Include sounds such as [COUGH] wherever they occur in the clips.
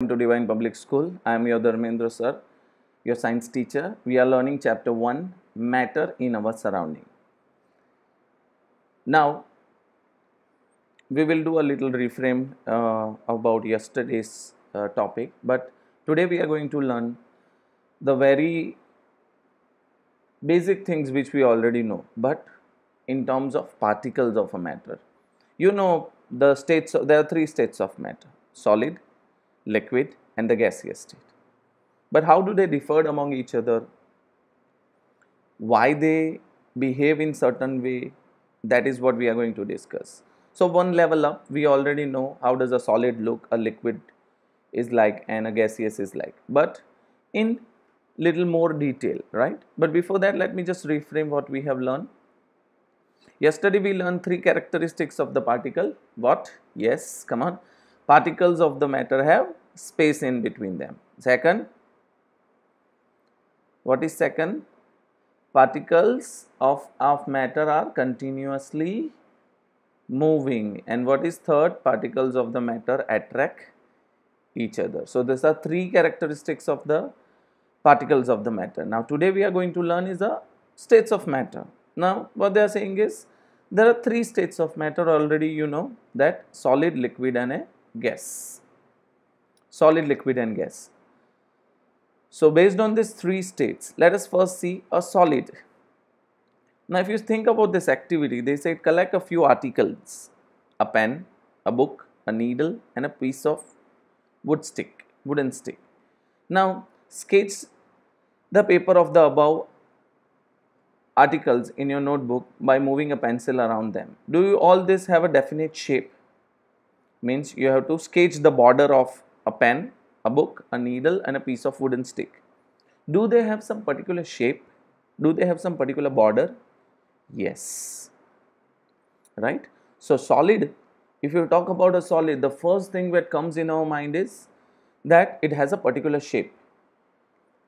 Welcome to Divine Public School. I am your Dharmendra sir, your science teacher. We are learning chapter 1, Matter in Our Surrounding. Now, we will do a little reframe uh, about yesterday's uh, topic, but today we are going to learn the very basic things which we already know, but in terms of particles of a matter. You know the states, there are three states of matter, solid, liquid and the gaseous state. But how do they differ among each other? Why they behave in certain way? That is what we are going to discuss. So one level up, we already know how does a solid look, a liquid is like and a gaseous is like. But in little more detail, right? But before that, let me just reframe what we have learned. Yesterday we learned three characteristics of the particle. What? Yes, come on. Particles of the matter have space in between them. Second, what is second? Particles of, of matter are continuously moving and what is third? Particles of the matter attract each other. So, these are three characteristics of the particles of the matter. Now, today we are going to learn is the states of matter. Now, what they are saying is there are three states of matter already you know that solid, liquid and a gas solid, liquid and gas. So based on these three states, let us first see a solid. Now if you think about this activity, they say collect a few articles, a pen, a book, a needle and a piece of wood stick, wooden stick. Now sketch the paper of the above articles in your notebook by moving a pencil around them. Do you all this have a definite shape? Means you have to sketch the border of a pen, a book, a needle and a piece of wooden stick. Do they have some particular shape? Do they have some particular border? Yes. Right? So, solid, if you talk about a solid, the first thing that comes in our mind is that it has a particular shape.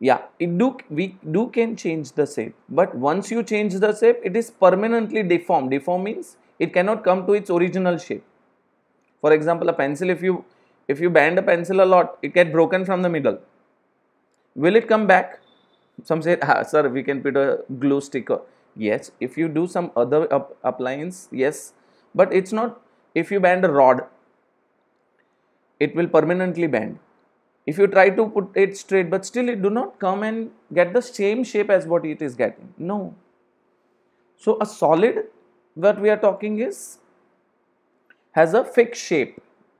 Yeah, it do, we do can change the shape, but once you change the shape, it is permanently deformed. Deformed means it cannot come to its original shape. For example, a pencil, if you if you bend a pencil a lot it get broken from the middle will it come back some say ah, sir we can put a glue sticker yes if you do some other appliance yes but it's not if you bend a rod it will permanently bend if you try to put it straight but still it do not come and get the same shape as what it is getting no so a solid what we are talking is has a fixed shape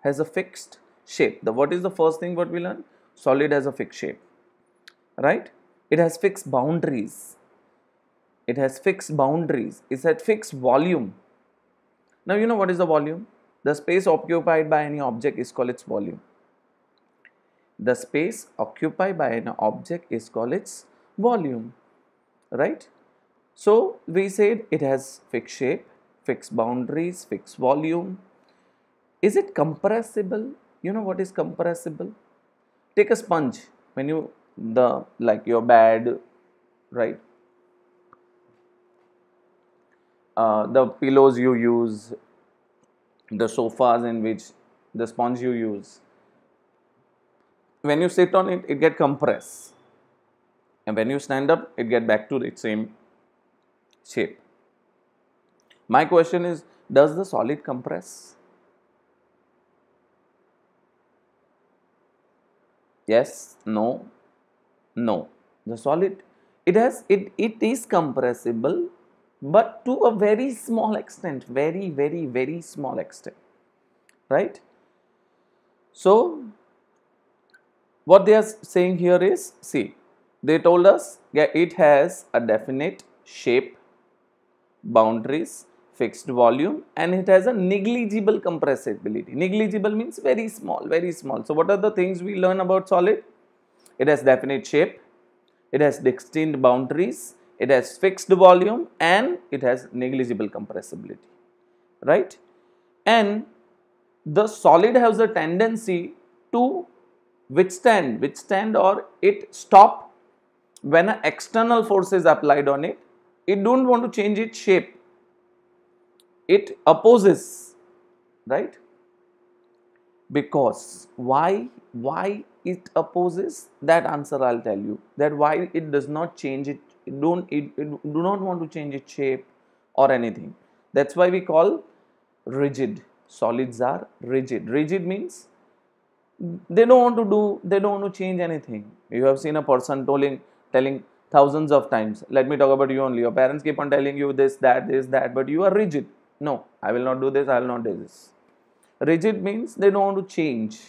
has a fixed shape. The what is the first thing what we learn? Solid has a fixed shape, right? It has fixed boundaries. It has fixed boundaries. It has fixed volume. Now you know what is the volume? The space occupied by any object is called its volume. The space occupied by an object is called its volume, right? So we said it has fixed shape, fixed boundaries, fixed volume. Is it compressible? you know what is compressible take a sponge when you the like your bed right uh, the pillows you use the sofas in which the sponge you use when you sit on it it get compressed and when you stand up it get back to its same shape my question is does the solid compress yes no no the solid it has it it is compressible but to a very small extent very very very small extent right so what they are saying here is see they told us yeah, it has a definite shape boundaries fixed volume and it has a negligible compressibility. Negligible means very small, very small. So what are the things we learn about solid? It has definite shape, it has distinct boundaries, it has fixed volume and it has negligible compressibility, right? And the solid has a tendency to withstand, withstand or it stop when external force is applied on it. It don't want to change its shape it opposes right because why why it opposes that answer i'll tell you that why it does not change it, it don't it, it do not want to change its shape or anything that's why we call rigid solids are rigid rigid means they don't want to do they don't want to change anything you have seen a person telling telling thousands of times let me talk about you only your parents keep on telling you this that this that but you are rigid no, I will not do this, I will not do this. Rigid means they don't want to change,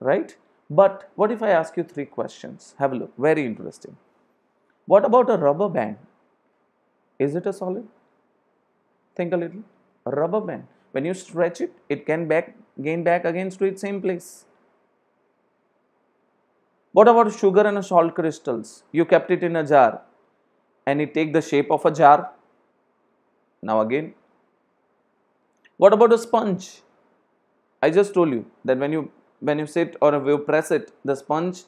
right? But what if I ask you three questions? Have a look, very interesting. What about a rubber band? Is it a solid? Think a little. A rubber band, when you stretch it, it can back gain back against to its same place. What about sugar and salt crystals? You kept it in a jar and it take the shape of a jar. Now again, what about a sponge? I just told you that when you when you sit or when you press it, the sponge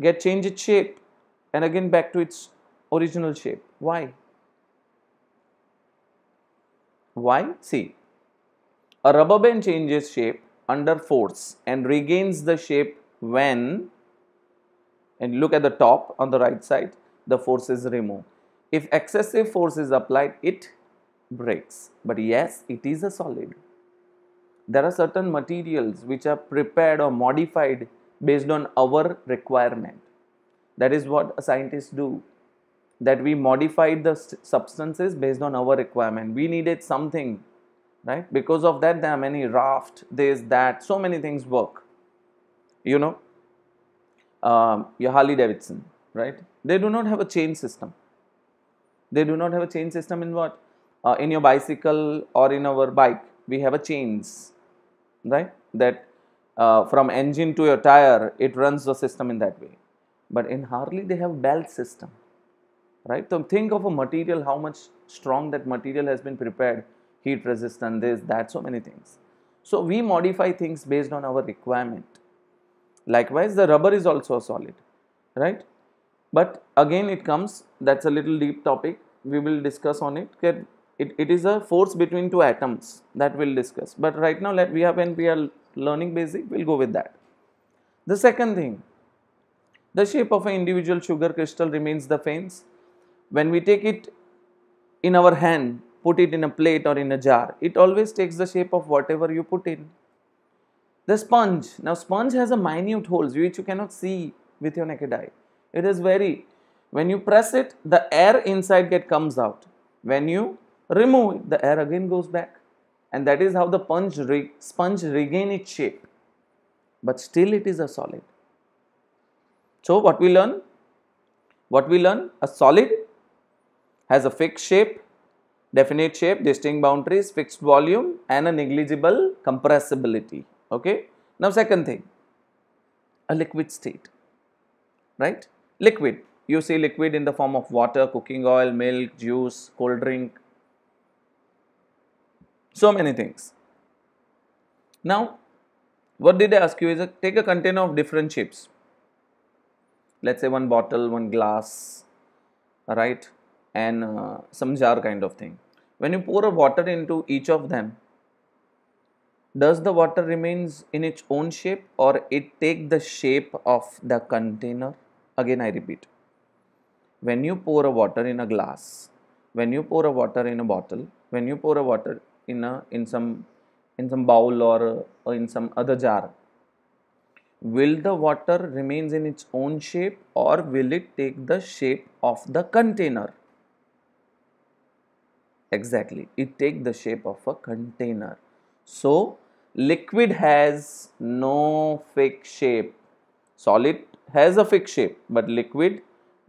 get change its shape and again back to its original shape. Why? Why? See, a rubber band changes shape under force and regains the shape when, and look at the top on the right side, the force is removed. If excessive force is applied, it breaks. But yes, it is a solid. There are certain materials which are prepared or modified based on our requirement. That is what scientists do. That we modified the substances based on our requirement. We needed something, right? Because of that, there are many raft, this, that, so many things work. You know, um, your Harley Davidson, right? They do not have a chain system. They do not have a chain system in what? uh, in your bicycle or in our bike we have a chains right that uh, from engine to your tire it runs the system in that way but in harley they have belt system right so think of a material how much strong that material has been prepared heat resistant this that so many things so we modify things based on our requirement likewise the rubber is also a solid right but again it comes that's a little deep topic we will discuss on it it, it is a force between two atoms that we'll discuss. But right now, let we have when we are learning basic, we'll go with that. The second thing, the shape of an individual sugar crystal remains the same. When we take it in our hand, put it in a plate or in a jar, it always takes the shape of whatever you put in. The sponge, now sponge has a minute holes which you cannot see with your naked eye. It is very, when you press it, the air inside get comes out. When you remove it, the air again goes back. And that is how the punch sponge regain its shape. But still it is a solid. So what we learn? What we learn? A solid has a fixed shape, definite shape, distinct boundaries, fixed volume and a negligible compressibility. Okay. Now second thing, a liquid state, right? Liquid, you see liquid in the form of water, cooking oil, milk, juice, cold drink, so many things. Now, what did I ask you is a, take a container of different shapes. Let's say one bottle, one glass, right, and uh, some jar kind of thing. When you pour a water into each of them, does the water remains in its own shape or it take the shape of the container? Again, I repeat. When you pour a water in a glass, when you pour a water in a bottle, when you pour a water in a in some in some bowl or, or in some other jar will the water remains in its own shape or will it take the shape of the container exactly it take the shape of a container so liquid has no fixed shape solid has a fixed shape but liquid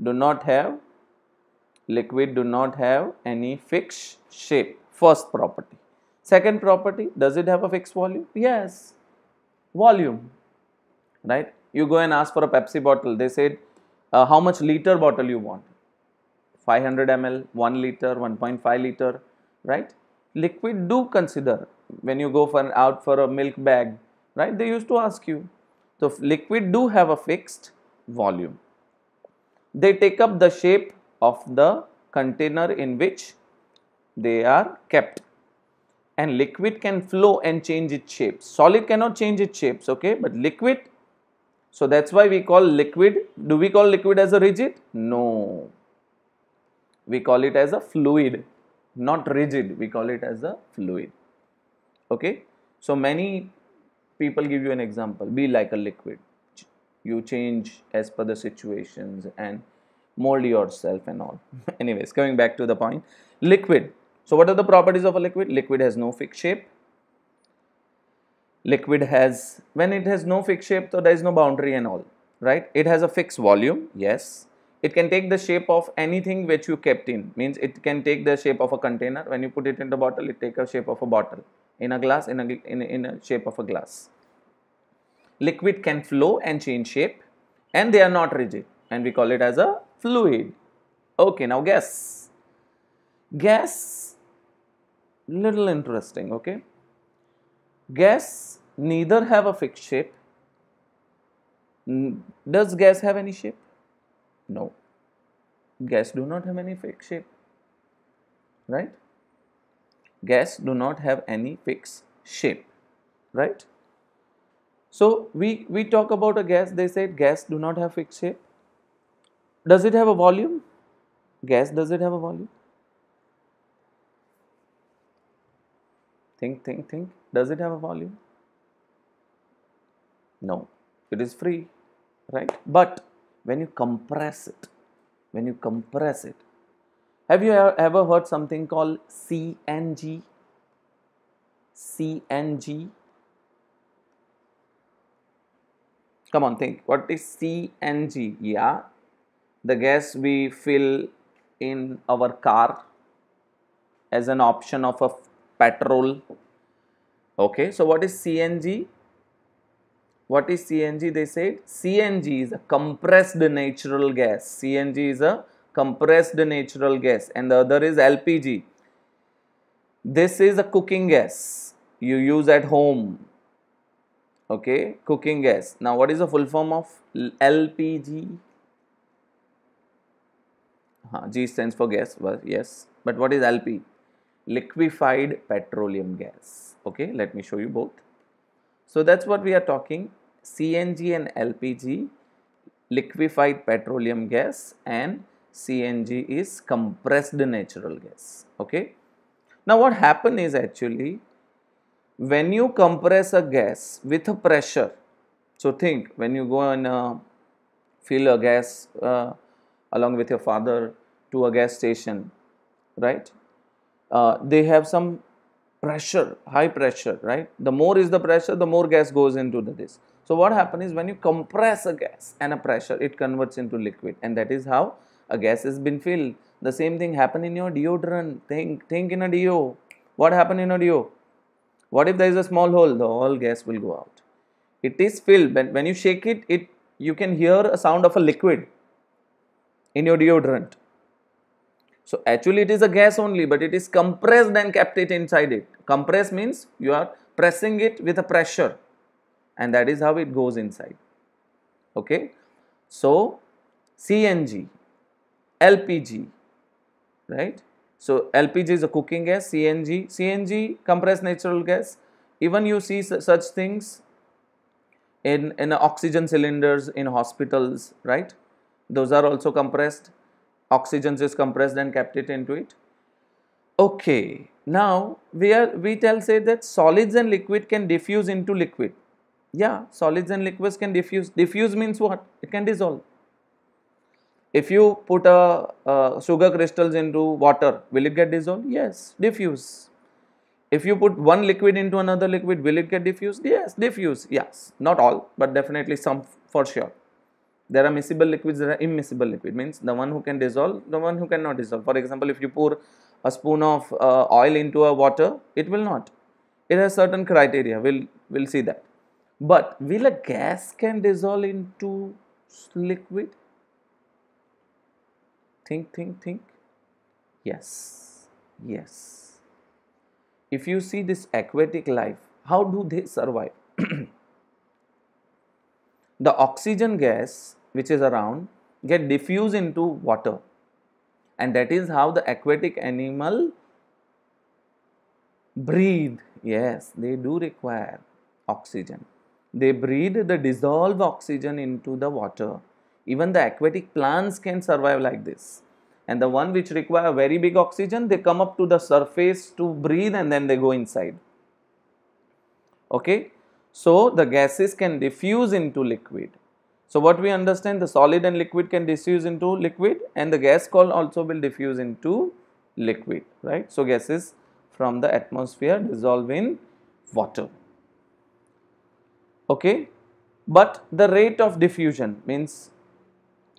do not have liquid do not have any fixed shape first property Second property, does it have a fixed volume? Yes, volume, right? You go and ask for a Pepsi bottle. They said, uh, how much liter bottle you want? 500 ml, 1 liter, 1.5 liter, right? Liquid do consider when you go for out for a milk bag, right? They used to ask you. So liquid do have a fixed volume. They take up the shape of the container in which they are kept and liquid can flow and change its shape. Solid cannot change its shapes, okay, but liquid, so that's why we call liquid, do we call liquid as a rigid? No, we call it as a fluid, not rigid, we call it as a fluid, okay. So many people give you an example, be like a liquid, you change as per the situations and mold yourself and all. [LAUGHS] Anyways, coming back to the point, liquid so what are the properties of a liquid? Liquid has no fixed shape. Liquid has, when it has no fixed shape, so there is no boundary and all, right? It has a fixed volume, yes. It can take the shape of anything which you kept in, means it can take the shape of a container. When you put it in the bottle, it take a shape of a bottle. In a glass, in a, in a, in a shape of a glass. Liquid can flow and change shape and they are not rigid and we call it as a fluid. Okay, now guess. Gas, little interesting, okay. Gas neither have a fixed shape. Does gas have any shape? No. Gas do not have any fixed shape, right? Gas do not have any fixed shape, right? So we, we talk about a gas, they said gas do not have fixed shape. Does it have a volume? Gas does it have a volume? Think, think, think. Does it have a volume? No, it is free, right? But when you compress it, when you compress it, have you ever heard something called CNG? CNG? Come on, think. What is CNG? Yeah, the gas we fill in our car as an option of a petrol. Okay, so what is CNG? What is CNG? They said CNG is a compressed natural gas. CNG is a compressed natural gas and the other is LPG. This is a cooking gas you use at home. Okay, cooking gas. Now, what is the full form of LPG? Huh, G stands for gas, well, yes. But what is LP? liquefied petroleum gas. Okay, let me show you both. So that's what we are talking CNG and LPG, liquefied petroleum gas and CNG is compressed natural gas. Okay. Now what happen is actually when you compress a gas with a pressure, so think when you go and uh, fill a gas uh, along with your father to a gas station, right? uh, they have some pressure, high pressure, right? The more is the pressure, the more gas goes into the this. So what happens is when you compress a gas and a pressure, it converts into liquid and that is how a gas has been filled. The same thing happen in your deodorant. Think, think in a deo. What happened in a deo? What if there is a small hole? The all gas will go out. It is filled. When, when you shake it, it you can hear a sound of a liquid in your deodorant. So actually it is a gas only but it is compressed and kept it inside it. Compress means you are pressing it with a pressure and that is how it goes inside. Okay. So CNG, LPG, right. So LPG is a cooking gas, CNG, CNG compressed natural gas. Even you see such things in, in oxygen cylinders in hospitals, right. Those are also compressed oxygen is compressed and kept it into it. Okay, now we are we tell say that solids and liquid can diffuse into liquid. Yeah, solids and liquids can diffuse. Diffuse means what? It can dissolve. If you put a uh, sugar crystals into water, will it get dissolved? Yes, diffuse. If you put one liquid into another liquid, will it get diffused? Yes, diffuse. Yes, not all, but definitely some for sure there are miscible liquids, there are immiscible liquid means the one who can dissolve, the one who cannot dissolve. For example, if you pour a spoon of uh, oil into a water, it will not. It has certain criteria, we'll, we'll see that. But will a gas can dissolve into liquid? Think, think, think. Yes, yes. If you see this aquatic life, how do they survive? [CLEARS THROAT] the oxygen gas which is around get diffused into water and that is how the aquatic animal breathe yes they do require oxygen they breathe the dissolved oxygen into the water even the aquatic plants can survive like this and the one which require very big oxygen they come up to the surface to breathe and then they go inside okay so the gases can diffuse into liquid so what we understand the solid and liquid can diffuse into liquid and the gas call also will diffuse into liquid, right. So gases from the atmosphere dissolve in water, okay. But the rate of diffusion means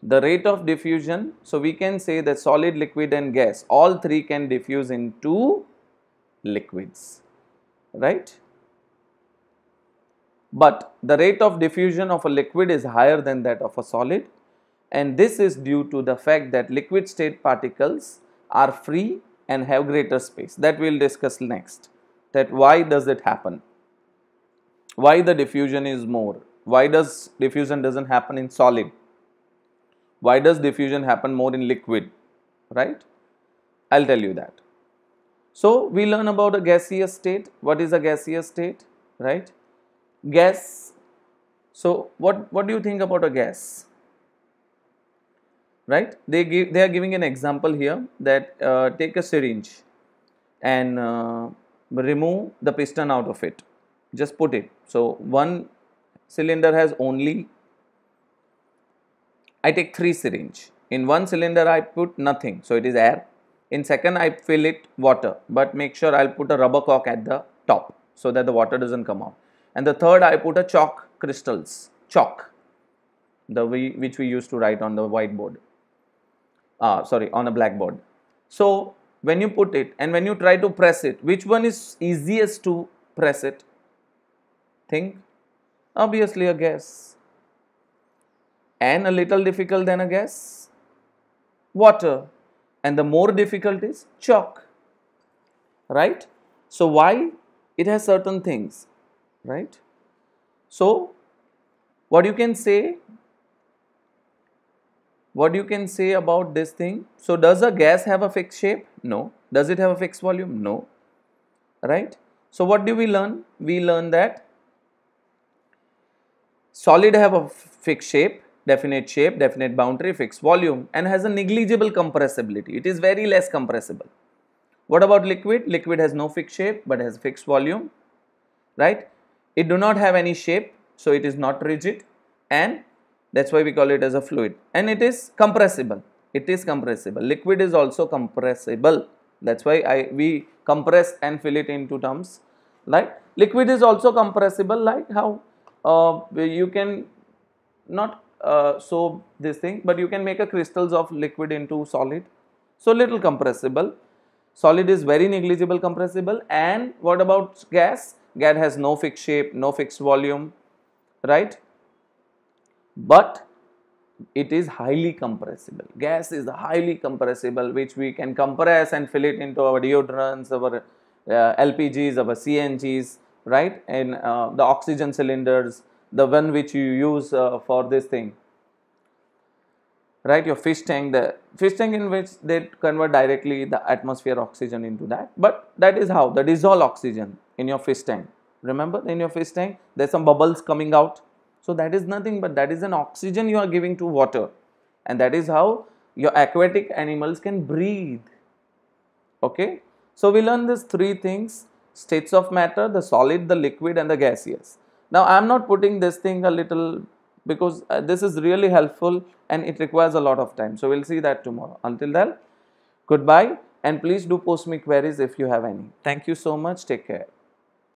the rate of diffusion, so we can say that solid, liquid and gas all three can diffuse into liquids, right but the rate of diffusion of a liquid is higher than that of a solid and this is due to the fact that liquid state particles are free and have greater space that we will discuss next that why does it happen why the diffusion is more why does diffusion doesn't happen in solid why does diffusion happen more in liquid right i'll tell you that so we learn about a gaseous state what is a gaseous state right gas so what what do you think about a gas right they give they are giving an example here that uh, take a syringe and uh, remove the piston out of it just put it so one cylinder has only i take three syringe in one cylinder i put nothing so it is air in second i fill it water but make sure i'll put a rubber cork at the top so that the water doesn't come out and the third I put a chalk crystals, chalk, the way which we used to write on the whiteboard, uh, sorry, on a blackboard. So when you put it and when you try to press it, which one is easiest to press it? Think, obviously a guess. And a little difficult than a guess? Water. And the more difficult is chalk, right? So why? It has certain things right. So, what you can say what you can say about this thing. So, does a gas have a fixed shape? No. Does it have a fixed volume? No. Right. So, what do we learn? We learn that solid have a fixed shape, definite shape, definite boundary, fixed volume and has a negligible compressibility. It is very less compressible. What about liquid? Liquid has no fixed shape but has fixed volume. Right. It do not have any shape, so it is not rigid and that's why we call it as a fluid. And it is compressible. It is compressible. Liquid is also compressible. That's why I we compress and fill it into terms. Like right? liquid is also compressible. Like how uh, you can not uh, so this thing, but you can make a crystals of liquid into solid. So little compressible. Solid is very negligible compressible. And what about gas? GAD has no fixed shape, no fixed volume, right? But it is highly compressible. Gas is highly compressible, which we can compress and fill it into our deodorants, our uh, LPGs, our CNGs, right? And uh, the oxygen cylinders, the one which you use uh, for this thing, right your fish tank the fish tank in which they convert directly the atmosphere oxygen into that but that is how the dissolved oxygen in your fish tank remember in your fish tank there's some bubbles coming out so that is nothing but that is an oxygen you are giving to water and that is how your aquatic animals can breathe okay so we learn these three things states of matter the solid the liquid and the gaseous now i am not putting this thing a little because uh, this is really helpful and it requires a lot of time. So we'll see that tomorrow. Until then, goodbye and please do post me queries if you have any. Thank you so much. Take care.